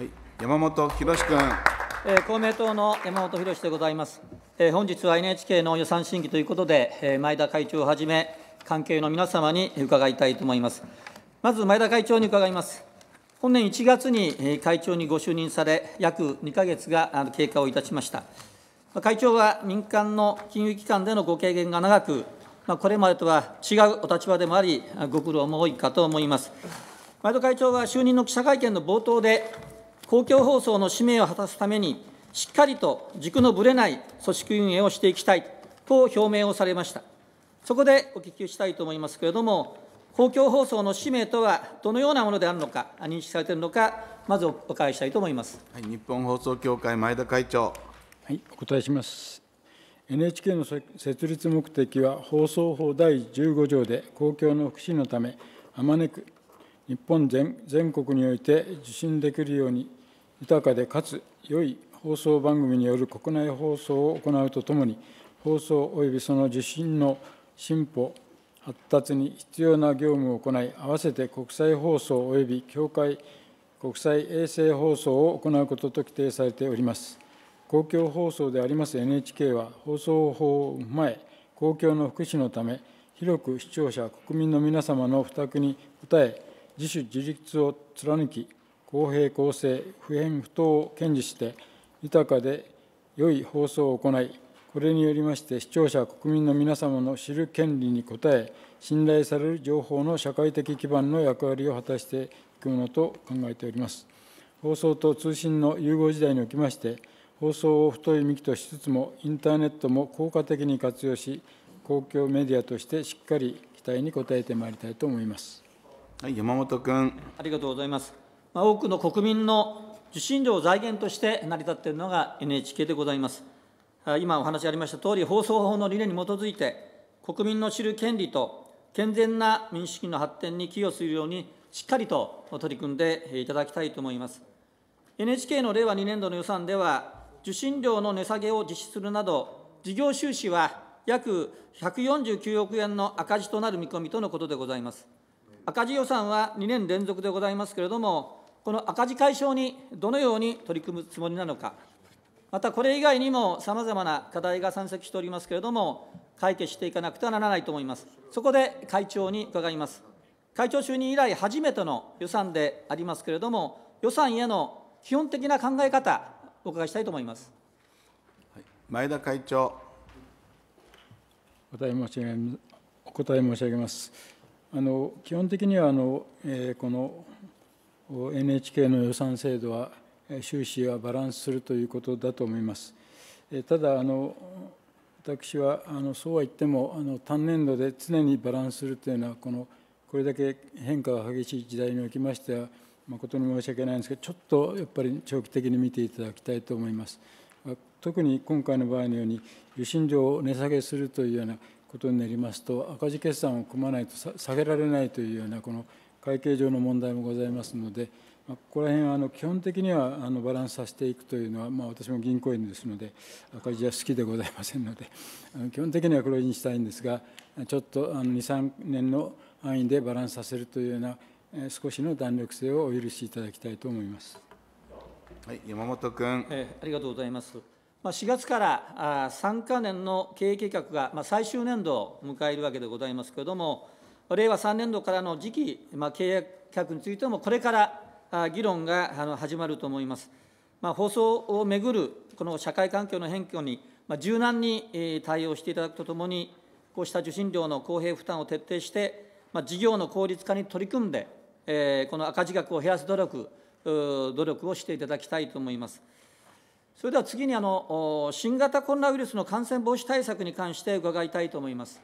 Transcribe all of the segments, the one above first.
はい、山本博君、えー、公明党の山本博史でございます、えー、本日は NHK の予算審議ということで、えー、前田会長をはじめ関係の皆様に伺いたいと思いますまず前田会長に伺います本年1月に会長にご就任され、約2ヶ月が経過をいたしました。会長は民間の金融機関でのご経験が長く、まこれまでとは違うお立場でもあり、ご苦労も多いかと思います。前田会長は就任の記者会見の冒頭で、公共放送の使命を果たすために、しっかりと軸のぶれない組織運営をしていきたいと表明をされました。そこでお聞きしたいと思いますけれども、公共放送の使命とはどのようなものであるのか、認識されているのか、まずお伺いしたいと思います、はい、日本放送協会、前田会長。はい、お答えします。NHK の設立目的は、放送法第15条で公共の福祉のため、あまねく日本全全国において受信できるように豊かでかつ良い放送番組による国内放送を行うとともに、放送及びその受信の進歩、発達に必要な業務を行い、合わせて国際放送及び協会国際衛星放送を行うことと規定されております。公共放送であります NHK は、放送法を踏まえ、公共の福祉のため、広く視聴者、国民の皆様の負託に応え、自主自立を貫き、公平公正、不偏不当を堅持して、豊かで良い放送を行い、これによりまして視聴者、国民の皆様の知る権利に応え、信頼される情報の社会的基盤の役割を果たしていくものと考えております。放送と通信の融合時代におきまして、放送を太い幹としつつも、インターネットも効果的に活用し、公共メディアとしてしっかり期待に応えてまいりたいと思います。はい、山本君。ありがとうございます。多くの国民の受信料を財源として成り立っているのが NHK でございます。今お話ありましたとおり、放送法の理念に基づいて、国民の知る権利と健全な民主主義の発展に寄与するように、しっかりと取り組んでいただきたいと思います。NHK の令和2年度の予算では、受信料の値下げを実施するなど、事業収支は約149億円の赤字となる見込みとのことでございます。赤字予算は2年連続でございますけれども、この赤字解消にどのように取り組むつもりなのか、またこれ以外にもさまざまな課題が山積しておりますけれども、解決していかなくてはならないと思います。そこで会長に伺います。会長就任以来初めての予算でありますけれども、予算への基本的な考え方、お伺いしたいと思います。前田会長。お答え申し上げます。あの基本的にはあの、えー、この NHK の予算制度は収支はバランスするということだと思います。ただあの私はあのそうは言ってもあの単年度で常にバランスするというのはこのこれだけ変化が激しい時代におきましては誠に申し訳ないんですけどちょっとやっぱり長期的に見ていただきたいと思います。特に今回の場合のように受信料を値下げするというようなことになりますと赤字決算を組まないと下げられないというようなこの会計上の問題もございますので、まあ、ここら辺はあの基本的にはあのバランスさせていくというのは、まあ、私も銀行員ですので赤字は好きでございませんのであの基本的には黒字にしたいんですがちょっと23年の範囲でバランスさせるというような少しの弾力性をお許しいただきたいと思います。はい、山本君、えー、ありがとうございます。まあ、4月から3か年の経営計画が、まあ、最終年度を迎えるわけでございますけれども、令和3年度からの次期、まあ、契約についても、これから議論が始まると思います。まあ、放送をめぐるこの社会環境の変化に柔軟に対応していただくとともに、こうした受信料の公平負担を徹底して、まあ、事業の効率化に取り組んで、えー、この赤字額を減らす努力、努力をしていただきたいと思います。それでは次にあの、新型コロナウイルスの感染防止対策に関して伺いたいと思います。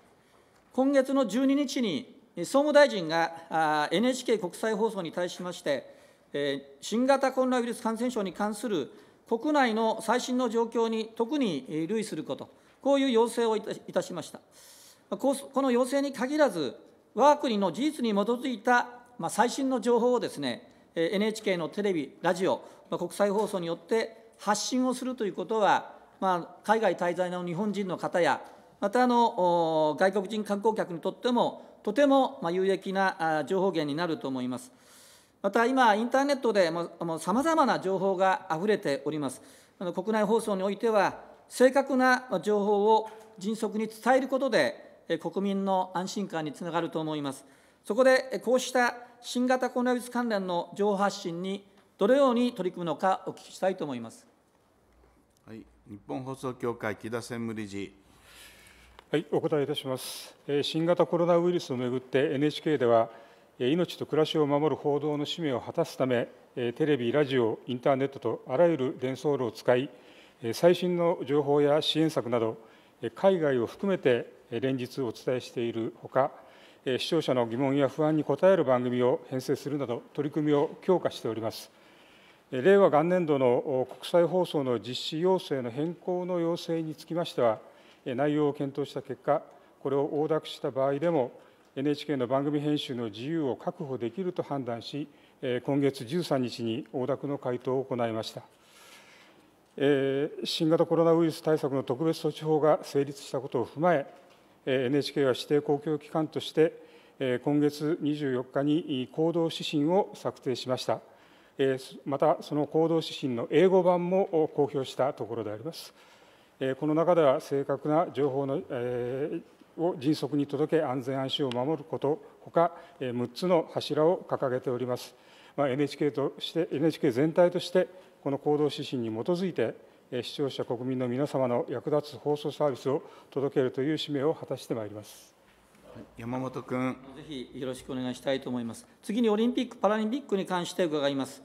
今月の12日に、総務大臣が NHK 国際放送に対しまして、新型コロナウイルス感染症に関する国内の最新の状況に特に類すること、こういう要請をいたしました。この要請に限らず、我が国の事実に基づいた最新の情報をですね、NHK のテレビ、ラジオ、国際放送によって発信をするということは、まあ、海外滞在の日本人の方や、またあの外国人観光客にとっても、とても有益な情報源になると思います。また今、インターネットでさまざまな情報があふれております。国内放送においては、正確な情報を迅速に伝えることで、国民の安心感につながると思います。そこで、こうした新型コロナウイルス関連の情報発信に、どのように取り組むのか、お聞きしたいと思います。はい、日本放送協会、木田専務理事。はい、お答えいたします。新型コロナウイルスをめぐって NHK では命と暮らしを守る報道の使命を果たすためテレビ、ラジオ、インターネットとあらゆる伝送路を使い最新の情報や支援策など海外を含めて連日お伝えしているほか視聴者の疑問や不安に応える番組を編成するなど取り組みを強化しております。令和元年度の国際放送の実施要請の変更の要請につきましては内容を検討した結果、これを横諾した場合でも、NHK の番組編集の自由を確保できると判断し、今月13日に大諾の回答を行いました。新型コロナウイルス対策の特別措置法が成立したことを踏まえ、NHK は指定公共機関として、今月24日に行動指針を策定しました。また、その行動指針の英語版も公表したところであります。この中では正確な情報の、えー、を迅速に届け安全安心を守ることほか6つの柱を掲げております、まあ、NHK, として NHK 全体としてこの行動指針に基づいて視聴者国民の皆様の役立つ放送サービスを届けるという使命を果たしてまいります山本君ぜひよろしくお願いしたいと思います次にオリンピック・パラリンピックに関して伺います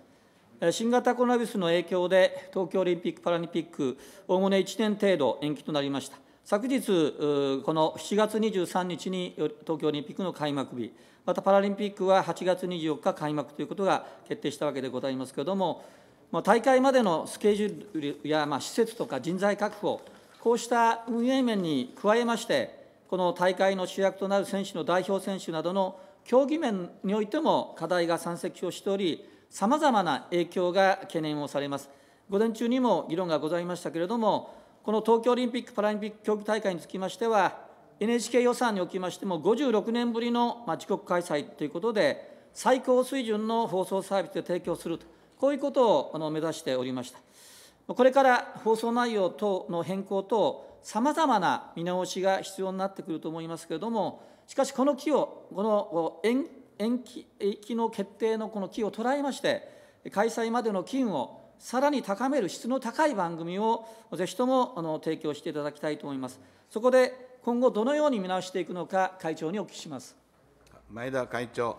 新型コロナウイルスの影響で、東京オリンピック・パラリンピック、おおむね1年程度延期となりました。昨日、この7月23日に東京オリンピックの開幕日、またパラリンピックは8月24日開幕ということが決定したわけでございますけれども、ま大会までのスケジュールや、ま施設とか人材確保、こうした運営面に加えまして、この大会の主役となる選手の代表選手などの競技面においても課題が山積をしており、さまざまな影響が懸念をされます。午前中にも議論がございましたけれども、この東京オリンピック・パラリンピック競技大会につきましては、NHK 予算におきましても、56年ぶりの自国開催ということで、最高水準の放送サービスで提供すると、こういうことを目指しておりました。これから放送内容等の変更等、さまざまな見直しが必要になってくると思いますけれども、しかしこの機を、この延期の決定のこの機を捉えまして、開催までの機運をさらに高める質の高い番組を、ぜひともあの提供していただきたいと思います。そこで今後、どのように見直していくのか、会長にお聞きします前田会長。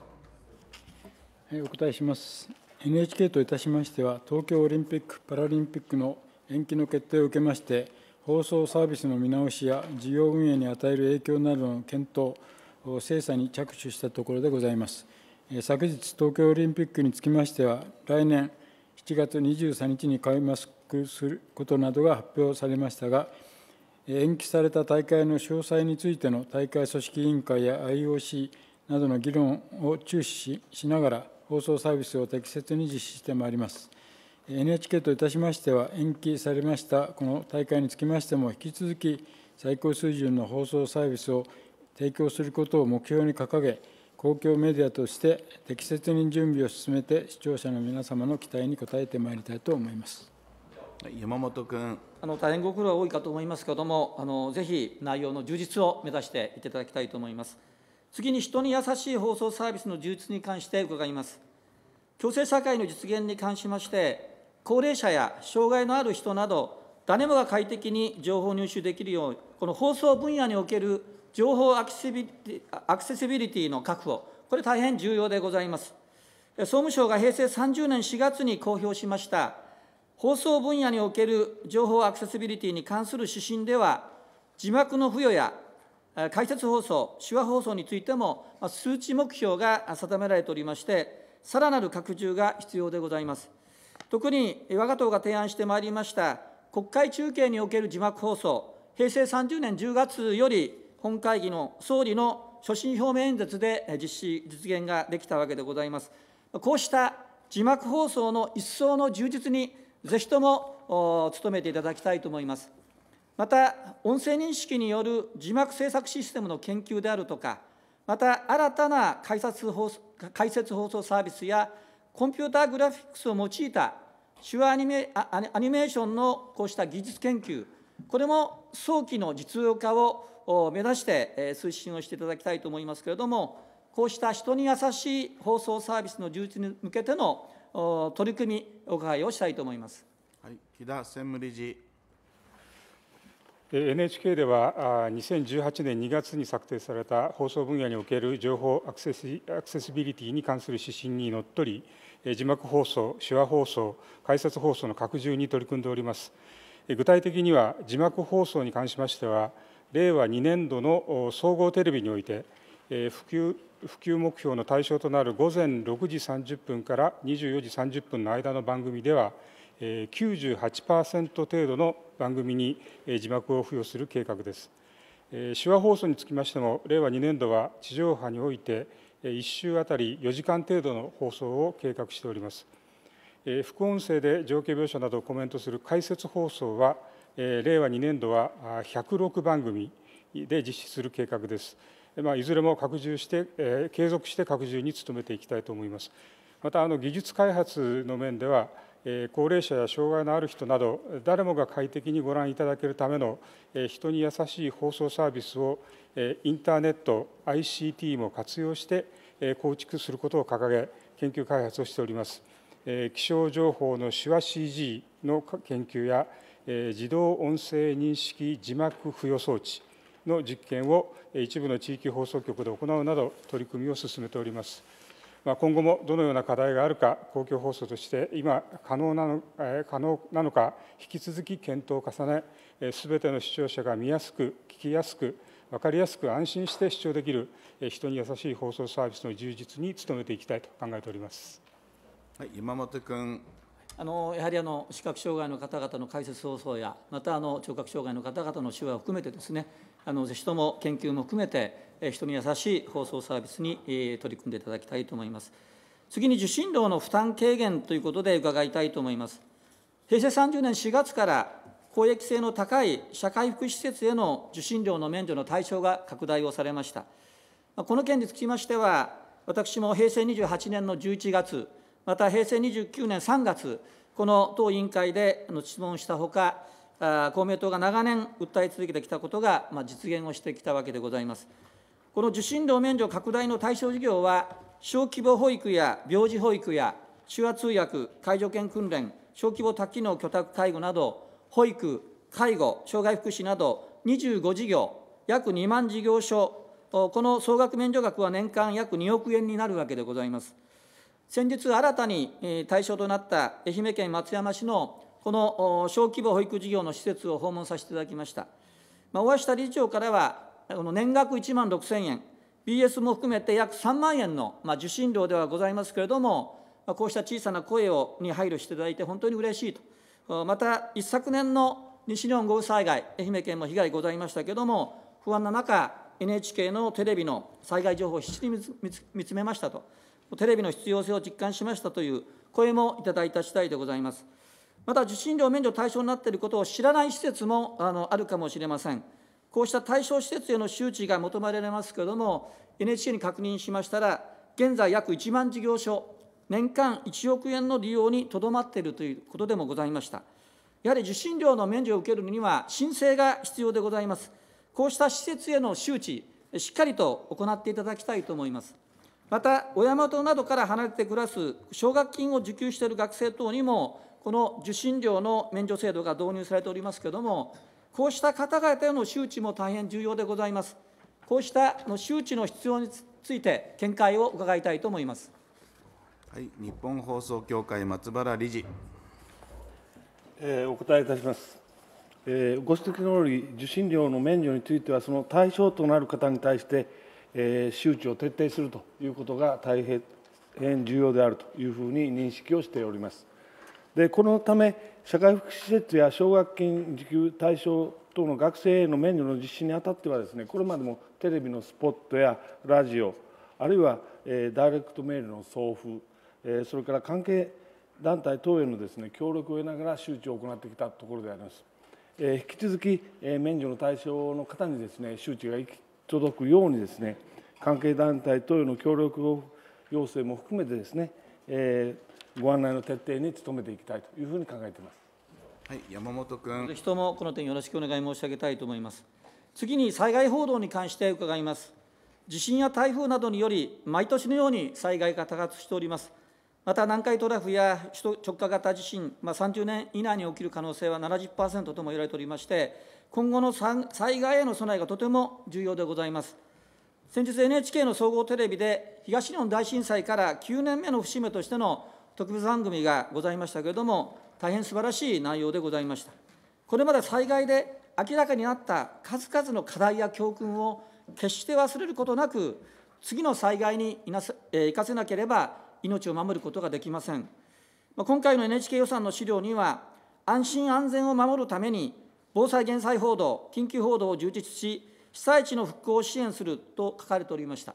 お答えします。NHK といたしましては、東京オリンピック・パラリンピックの延期の決定を受けまして、放送サービスの見直しや事業運営に与える影響などの検討、精査に着手したところでございます。昨日、東京オリンピックにつきましては、来年7月23日に開幕することなどが発表されましたが、延期された大会の詳細についての大会組織委員会や IOC などの議論を注視しながら、放送サービスを適切に実施してまいります。NHK といたしましては、延期されましたこの大会につきましても、引き続き最高水準の放送サービスを提供することを目標に掲げ、公共メディアとして適切に準備を進めて、視聴者の皆様の期待に応えてまいりたいと思います。山本君あの大変ご苦労は多いかと思いますけれどもあの、ぜひ内容の充実を目指していていただきたいと思います。次に、人に優しい放送サービスの充実に関して伺います。共生社会の実現に関しまして、高齢者や障害のある人など、誰もが快適に情報を入手できるよう、この放送分野における情報アクセビリアクセシビリティの確保、これ大変重要でございます。総務省が平成30年4月に公表しました、放送分野における情報アクセシビリティに関する指針では、字幕の付与や解説放送、手話放送についても、数値目標が定められておりまして、さらなる拡充が必要でございます。特に我が党が提案してまいりました、国会中継における字幕放送、平成30年10月より本会議の総理の所信表明演説で実施、実現ができたわけでございます。こうした字幕放送の一層の充実に、ぜひとも努めていただきたいと思います。また、音声認識による字幕制作システムの研究であるとか、また新たな解説放解説放送サービスや、コンピューターグラフィックスを用いた手話アニメアニメーションのこうした技術研究、これも早期の実用化をを目指して推進をしていただきたいと思いますけれども、こうした人に優しい放送サービスの充実に向けての取り組み、お伺いをしたいと思います。はい、木田専務理事 NHK では2018年2月に策定された放送分野における情報アクセスアクセシビリティに関する指針にのっとり字幕放送、手話放送、解説放送の拡充に取り組んでおります。具体的には字幕放送に関しましては令和2年度の総合テレビにおいて、普及普及目標の対象となる午前6時30分から24時30分の間の番組では、ー、98%程度の番組に字幕を付与する計画です。手話放送につきましても令和2年度は地上波において1週あたり4時間程度の放送を計画しております副音声で情景描写などをコメントする解説放送は令和2年度は106番組で実施する計画です。まあ、いずれも拡充して、え継続して拡充に努めていきたいと思います。またあの技術開発の面では、え高齢者や障害のある人など誰もが快適にご覧いただけるための、え人に優しい放送サービスを、えインターネット ICT も活用して、え構築することを掲げ研究開発をしております。え気象情報の手話 CG の研究や自動音声認識字幕付与装置の実験を一部の地域放送局で行うなど取り組みを進めております。まあ、今後もどのような課題があるか公共放送として今可能なの可能なのか引き続き検討を重ねすべての視聴者が見やすく聞きやすく分かりやすく安心して視聴できる人に優しい放送サービスの充実に努めていきたいと考えております。はい、今本君あのやはりあの視覚障害の方々の解説放送や、またあの聴覚障害の方々の手話を含めてですね、あのぜひとも研究も含めて、人に優しい放送サービスに取り組んでいただきたいと思います。次に受信料の負担軽減ということで伺いたいと思います。平成30年4月から公益性の高い社会福祉施設への受信料の免除の対象が拡大をされました。この件につきましては、私も平成28年の11月、また平成29年3月、この党委員会で質問したほか、公明党が長年訴え続けてきたことが実現をしてきたわけでございます。この受信料免除拡大の対象事業は、小規模保育や病児保育や手話通訳、介助犬訓練、小規模多機能居宅介護など、保育、介護、障害福祉など25事業、約2万事業所、この総額免除額は年間約2億円になるわけでございます。先日、新たに対象となった愛媛県松山市のこの小規模保育事業の施設を訪問させていただきました。まあ、大田理事長からは、この年額1万6000円、BS も含めて約3万円の、まあ、受信料ではございますけれども、まあ、こうした小さな声をに配慮していただいて、本当に嬉しいと、また一昨年の西日本豪雨災害、愛媛県も被害ございましたけれども、不安な中、NHK のテレビの災害情報を必死に見つめましたと、テレビの必要性を実感しましたという声もいただいた次第でございます。また、受信料免除対象になっていることを知らない施設もあのあるかもしれません。こうした対象施設への周知が求められますけれども、NHK に確認しましたら、現在約1万事業所、年間1億円の利用にとどまっているということでもございました。やはり受信料の免除を受けるには、申請が必要でございます。こうした施設への周知、しっかりと行っていただきたいと思います。また、親元などから離れて暮らす奨学金を受給している学生等にも、この受信料の免除制度が導入されておりますけれども、こうした方々への周知も大変重要でございます。こうしたの周知の必要について、見解を伺いたいと思います。はい、日本放送協会、松原理事。えー、お答えいたします。えー、ご指摘のとおり、受信料の免除については、その対象となる方に対して、周知を徹底するということが大変重要であるというふうに認識をしております。でこのため社会福祉施設や奨学金受給対象等の学生への免除の実施にあたってはですねこれまでもテレビのスポットやラジオあるいはダイレクトメールの送付それから関係団体等へのですね協力を得ながら周知を行ってきたところであります。引き続き免除の対象の方にですね周知が行き届くようにですね関係団体等への協力要請も含めてですね、えー、ご案内の徹底に努めていきたいというふうに考えています。はい、山本君。人もこの点よろしくお願い申し上げたいと思います。次に災害報道に関して伺います。地震や台風などにより、毎年のように災害が多発しております。また南海トラフや首都直下型地震、まあ、30年以内に起きる可能性は70%とも言われておりまして、今後の災害への備えがとても重要でございます。先日 NHK の総合テレビで東日本大震災から9年目の節目としての特別番組がございましたけれども、大変素晴らしい内容でございました。これまで災害で明らかになった数々の課題や教訓を決して忘れることなく、次の災害に生かせなければ命を守ることができません。今回の NHK 予算の資料には、安心安全を守るために、防災・減災報道、緊急報道を充実し、被災地の復興を支援すると書かれておりました。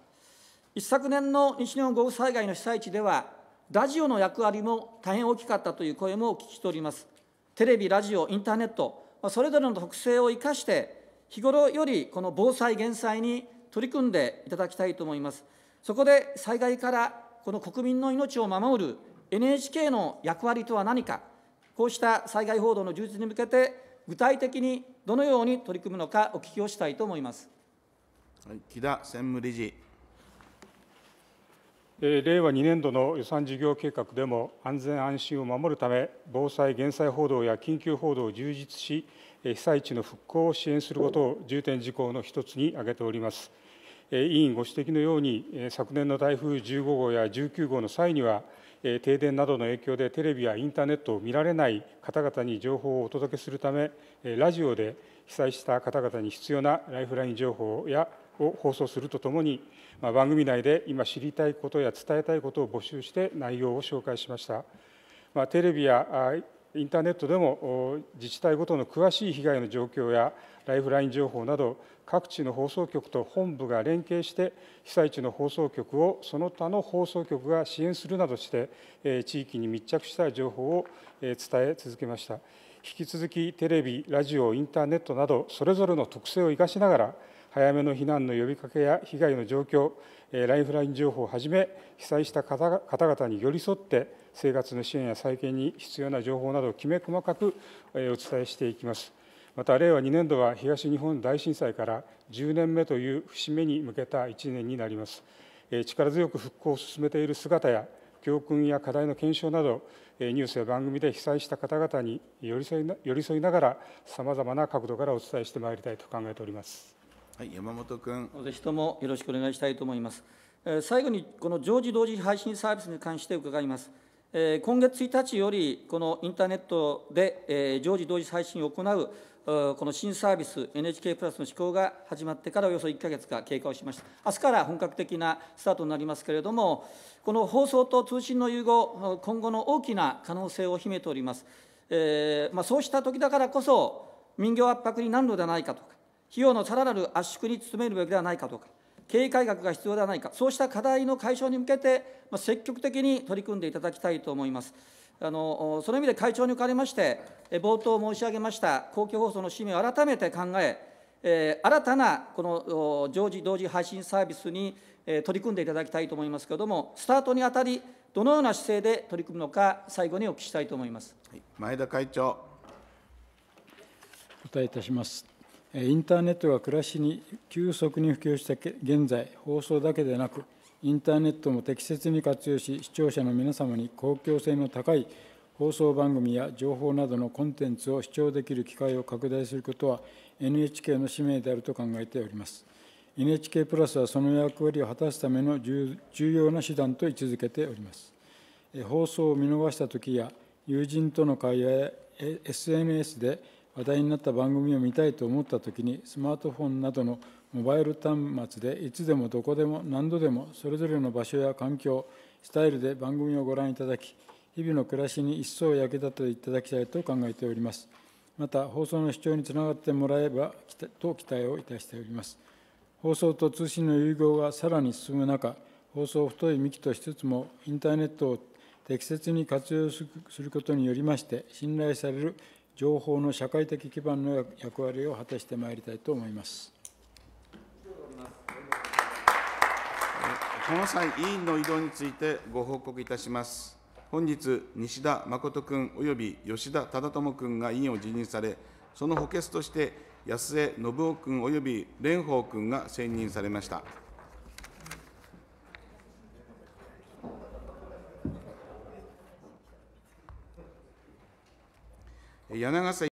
一昨年の西日本豪雨災害の被災地では、ラジオの役割も大変大きかったという声も聞き取ります。テレビ、ラジオ、インターネット、それぞれの特性を生かして、日頃よりこの防災・減災に取り組んでいただきたいと思います。そこで災害からこの国民の命を守る NHK の役割とは何か、こうした災害報道の充実に向けて、具体的にどのように取り組むのか、お聞きをしたいと思います。木田専務理事。令和2年度の予算事業計画でも安全安心を守るため防災・減災報道や緊急報道を充実し被災地の復興を支援することを重点事項の一つに挙げております。委員ご指摘のように、昨年の台風15号や19号の際には、停電などの影響でテレビやインターネットを見られない方々に情報をお届けするため、ラジオで被災した方々に必要なライフライン情報やを放送するとともに、まあ、番組内で今知りたいことや伝えたいことを募集して内容を紹介しました。まあ、テレビやインターネットでも自治体ごとの詳しい被害の状況やライフライン情報など各地の放送局と本部が連携して被災地の放送局をその他の放送局が支援するなどして地域に密着した情報を伝え続けました引き続きテレビラジオインターネットなどそれぞれの特性を生かしながら早めの避難の呼びかけや被害の状況ライフライン情報をはじめ被災した方々に寄り添って生活の支援や再建に必要な情報などをきめ細かくお伝えしていきます。また令和2年度は東日本大震災から10年目という節目に向けた1年になります力強く復興を進めている姿や教訓や課題の検証などニュースや番組で被災した方々に寄り添いながらさまざまな角度からお伝えしてまいりたいと考えております、はい、山本君ぜひともよろしくお願いしたいと思います最後にこの常時同時配信サービスに関して伺います今月1日よりこのインターネットで常時同時配信を行うこの新サービス、NHK プラスの施行が始まってからおよそ1か月が経過をしました。明日から本格的なスタートになりますけれども、この放送と通信の融合、今後の大きな可能性を秘めております。えー、まあ、そうした時だからこそ、民業圧迫になるのではないかとか、費用のさらなる圧縮に努めるべきではないかとか、経営改革が必要ではないか、そうした課題の解消に向けて、まあ、積極的に取り組んでいただきたいと思います。あのその意味で会長におかれまして、冒頭申し上げました公共放送の使命を改めて考え、えー、新たなこの常時同時配信サービスに、え取り組んでいただきたいと思いますけれども、スタートにあたり、どのような姿勢で取り組むのか、最後にお聞きしたいと思います、前田会長。お答えいたします。インターネットが暮らしに急速に普及した現在、放送だけでなく、インターネットも適切に活用し、視聴者の皆様に公共性の高い放送番組や情報などのコンテンツを視聴できる機会を拡大することは NHK の使命であると考えております。NHK プラスはその役割を果たすための重要な手段と位置づけております。放送を見逃した時や友人との会話や SNS で話題になった番組を見たいと思った時にスマートフォンなどのモバイル端末でいつでもどこでも何度でもそれぞれの場所や環境スタイルで番組をご覧いただき日々の暮らしに一層役立てていただきたいと考えております。また、放送の視聴につながってもらえばと期待をいたしております。放送と通信の融合がさらに進む中、放送を太い幹としつつも、インターネットを適切に活用することによりまして、信頼される情報の社会的基盤の役割を果たしてまいりたいと思います。この際、委員の移動についてご報告いたします。本日、西田誠君及び吉田忠智君が委員を辞任され、その補欠として安江信夫君及び蓮舫君が選任されました。柳ヶ瀬